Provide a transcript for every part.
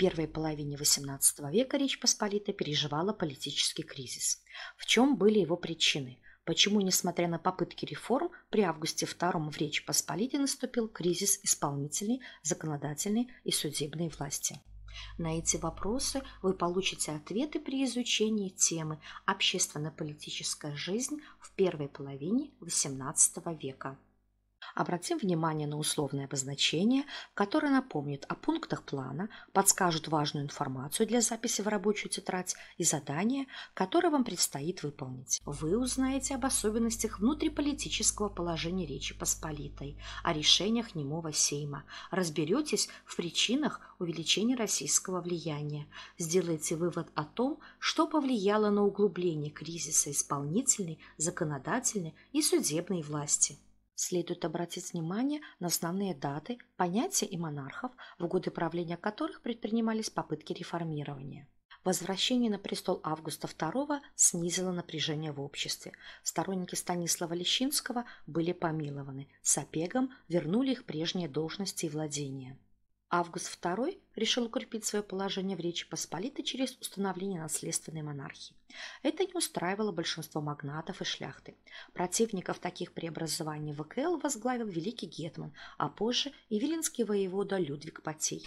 первой половине XVIII века Речь Посполита переживала политический кризис. В чем были его причины? Почему, несмотря на попытки реформ, при августе II в речь Посполитой наступил кризис исполнительной, законодательной и судебной власти? На эти вопросы вы получите ответы при изучении темы «Общественно-политическая жизнь в первой половине XVIII века». Обратим внимание на условное обозначение, которое напомнит о пунктах плана, подскажет важную информацию для записи в рабочую тетрадь и задание, которое вам предстоит выполнить. Вы узнаете об особенностях внутриполитического положения Речи Посполитой, о решениях немого сейма, разберетесь в причинах увеличения российского влияния, сделаете вывод о том, что повлияло на углубление кризиса исполнительной, законодательной и судебной власти следует обратить внимание на основные даты, понятия и монархов, в годы правления которых предпринимались попытки реформирования. Возвращение на престол Августа II снизило напряжение в обществе. Сторонники Станислава Лещинского были помилованы, с опегом вернули их прежние должности и владения. Август II решил укрепить свое положение в Речи Посполитой через установление наследственной монархии. Это не устраивало большинство магнатов и шляхты. Противников таких преобразований в ВКЛ возглавил великий Гетман, а позже и виленский воевода Людвиг Потей.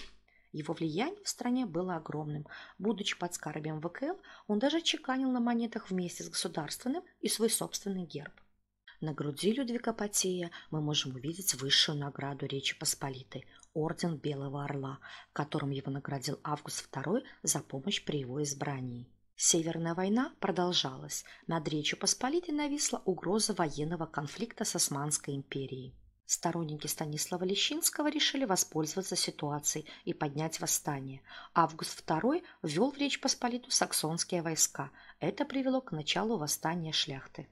Его влияние в стране было огромным. Будучи под подскарбием ВКЛ, он даже чеканил на монетах вместе с государственным и свой собственный герб. На груди Людвига Потея мы можем увидеть высшую награду Речи Посполитой – Орден Белого Орла, которым его наградил Август II за помощь при его избрании. Северная война продолжалась. Над Речью Посполитой нависла угроза военного конфликта с Османской империей. Сторонники Станислава Лещинского решили воспользоваться ситуацией и поднять восстание. Август II ввел в Речь Посполиту саксонские войска. Это привело к началу восстания шляхты.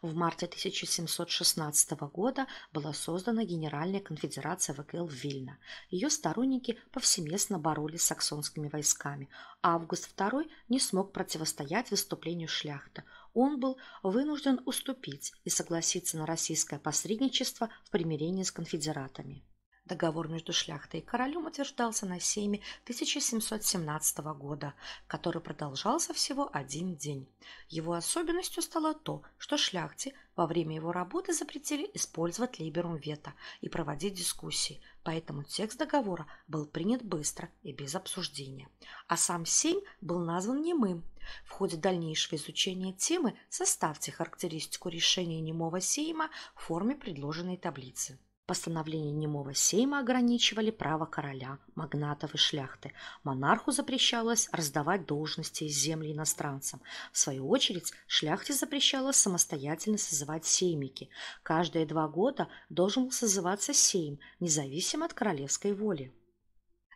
В марте 1716 года была создана Генеральная конфедерация ВКЛ Вильна. Ее сторонники повсеместно боролись с саксонскими войсками. А Август II не смог противостоять выступлению шляхта. Он был вынужден уступить и согласиться на российское посредничество в примирении с конфедератами. Договор между шляхтой и королем утверждался на сейме 1717 года, который продолжался всего один день. Его особенностью стало то, что шляхте во время его работы запретили использовать либерум вето и проводить дискуссии, поэтому текст договора был принят быстро и без обсуждения. А сам Сейм был назван немым. В ходе дальнейшего изучения темы составьте характеристику решения немого Сейма в форме предложенной таблицы. Постановления немого сейма ограничивали право короля, магнатов и шляхты. Монарху запрещалось раздавать должности из земли иностранцам. В свою очередь, шляхте запрещалось самостоятельно созывать сеймики. Каждые два года должен был созываться сейм, независимо от королевской воли.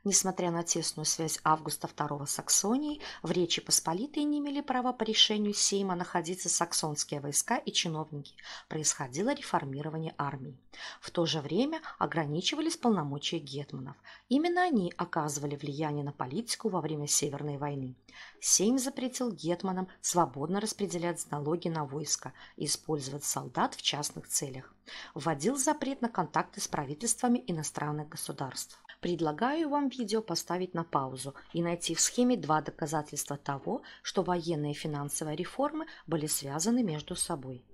Несмотря на тесную связь Августа II с Саксонией, в Речи Посполитой не имели права по решению Сейма находиться саксонские войска и чиновники. Происходило реформирование армии. В то же время ограничивались полномочия гетманов. Именно они оказывали влияние на политику во время Северной войны. Сейм запретил гетманам свободно распределять налоги на войско и использовать солдат в частных целях. Вводил запрет на контакты с правительствами иностранных государств. Предлагаю вам видео поставить на паузу и найти в схеме два доказательства того, что военные и финансовые реформы были связаны между собой.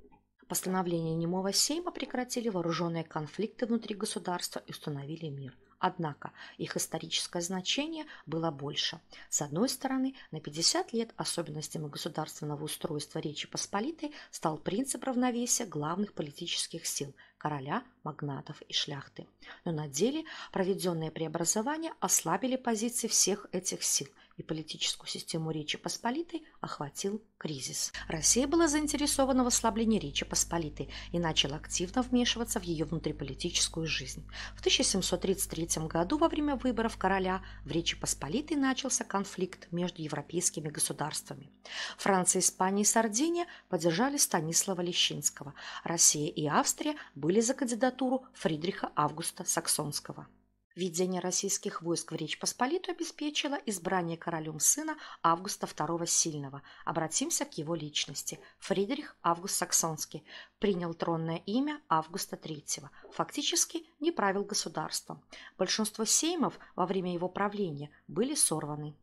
Постановление Немого Сейма прекратили вооруженные конфликты внутри государства и установили мир. Однако их историческое значение было больше. С одной стороны, на 50 лет особенностями государственного устройства Речи Посполитой стал принцип равновесия главных политических сил – короля, магнатов и шляхты. Но на деле проведенные преобразования ослабили позиции всех этих сил – и политическую систему Речи Посполитой охватил кризис. Россия была заинтересована в ослаблении Речи Посполитой и начала активно вмешиваться в ее внутриполитическую жизнь. В 1733 году во время выборов короля в Речи Посполитой начался конфликт между европейскими государствами. Франция, Испания и Сардиния поддержали Станислава Лещинского. Россия и Австрия были были за кандидатуру Фридриха Августа Саксонского. Введение российских войск в Речь Посполитую обеспечило избрание королем сына Августа II Сильного. Обратимся к его личности. Фридрих Август Саксонский принял тронное имя Августа III. Фактически не правил государством. Большинство сеймов во время его правления были сорваны.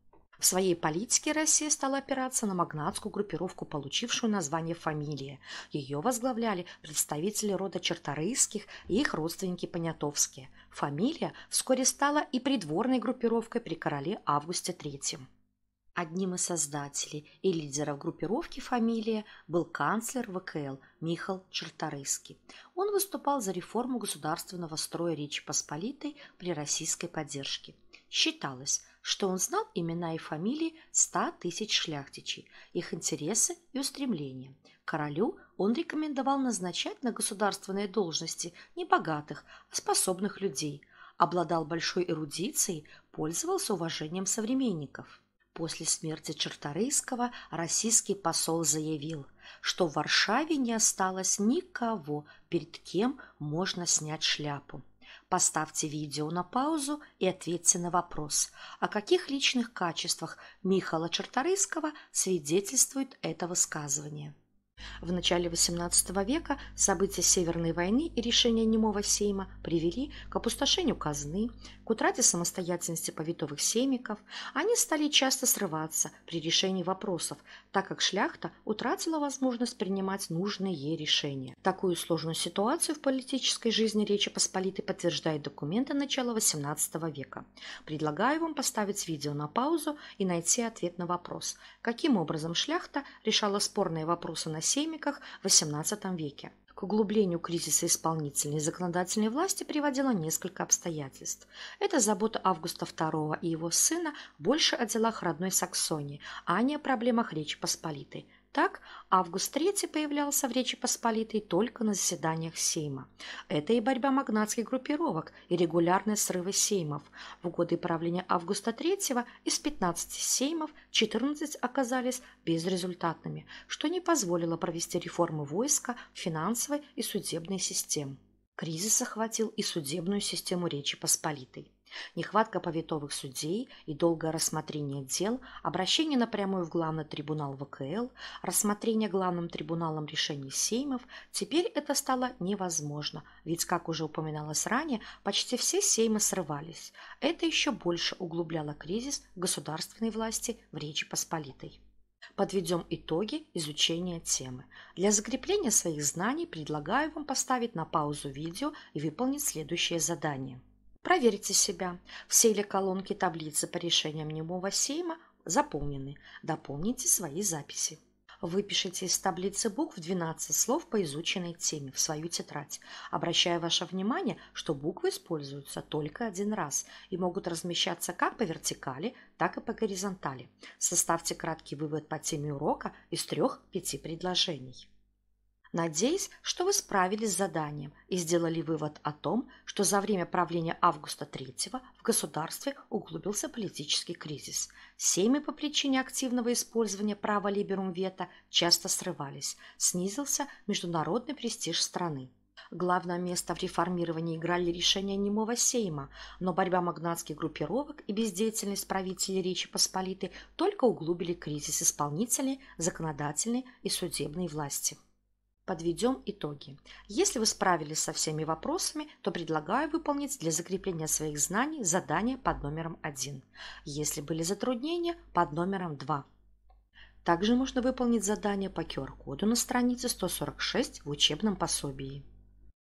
В своей политике Россия стала опираться на магнатскую группировку, получившую название «Фамилия». Ее возглавляли представители рода Черторийских и их родственники Понятовские. «Фамилия» вскоре стала и придворной группировкой при короле Августе III. Одним из создателей и лидеров группировки «Фамилия» был канцлер ВКЛ Михал Черторыйский. Он выступал за реформу государственного строя Речи Посполитой при российской поддержке. Считалось, что он знал имена и фамилии ста тысяч шляхтичей, их интересы и устремления. Королю он рекомендовал назначать на государственные должности не богатых, а способных людей, обладал большой эрудицией, пользовался уважением современников. После смерти Черторийского российский посол заявил, что в Варшаве не осталось никого, перед кем можно снять шляпу. Поставьте видео на паузу и ответьте на вопрос, о каких личных качествах Михаила Черторыского свидетельствует это высказывание. В начале XVIII века события Северной войны и решение немого сейма привели к опустошению казны, к утрате самостоятельности повитовых семиков. Они стали часто срываться при решении вопросов, так как шляхта утратила возможность принимать нужные ей решения. Такую сложную ситуацию в политической жизни Речи Посполитой подтверждает документы начала XVIII века. Предлагаю вам поставить видео на паузу и найти ответ на вопрос, каким образом шляхта решала спорные вопросы на семиках в XVIII веке. К углублению кризиса исполнительной и законодательной власти приводило несколько обстоятельств. Это забота Августа II и его сына больше о делах родной Саксонии, а не о проблемах Речи Посполитой – так, Август III появлялся в Речи Посполитой только на заседаниях Сейма. Это и борьба магнатских группировок, и регулярные срывы Сеймов. В годы правления Августа III из 15 Сеймов 14 оказались безрезультатными, что не позволило провести реформы войска, финансовой и судебной систем. Кризис охватил и судебную систему Речи Посполитой. Нехватка повитовых судей и долгое рассмотрение дел, обращение напрямую в Главный трибунал ВКЛ, рассмотрение Главным трибуналом решений сеймов, теперь это стало невозможно, ведь, как уже упоминалось ранее, почти все сеймы срывались. Это еще больше углубляло кризис государственной власти в Речи Посполитой. Подведем итоги изучения темы. Для закрепления своих знаний предлагаю вам поставить на паузу видео и выполнить следующее задание – Проверьте себя, все ли колонки таблицы по решениям немого сейма заполнены. Дополните свои записи. Выпишите из таблицы букв 12 слов по изученной теме в свою тетрадь, обращая ваше внимание, что буквы используются только один раз и могут размещаться как по вертикали, так и по горизонтали. Составьте краткий вывод по теме урока из трех-пяти предложений. Надеюсь, что вы справились с заданием и сделали вывод о том, что за время правления Августа III в государстве углубился политический кризис. Семьи по причине активного использования права либерум вето часто срывались, снизился международный престиж страны. Главное место в реформировании играли решения немого Сейма, но борьба магнатских группировок и бездеятельность правителей Речи Посполитой только углубили кризис исполнительной, законодательной и судебной власти подведем итоги. Если вы справились со всеми вопросами, то предлагаю выполнить для закрепления своих знаний задание под номером 1. Если были затруднения, под номером 2. Также можно выполнить задание по QR-коду на странице 146 в учебном пособии.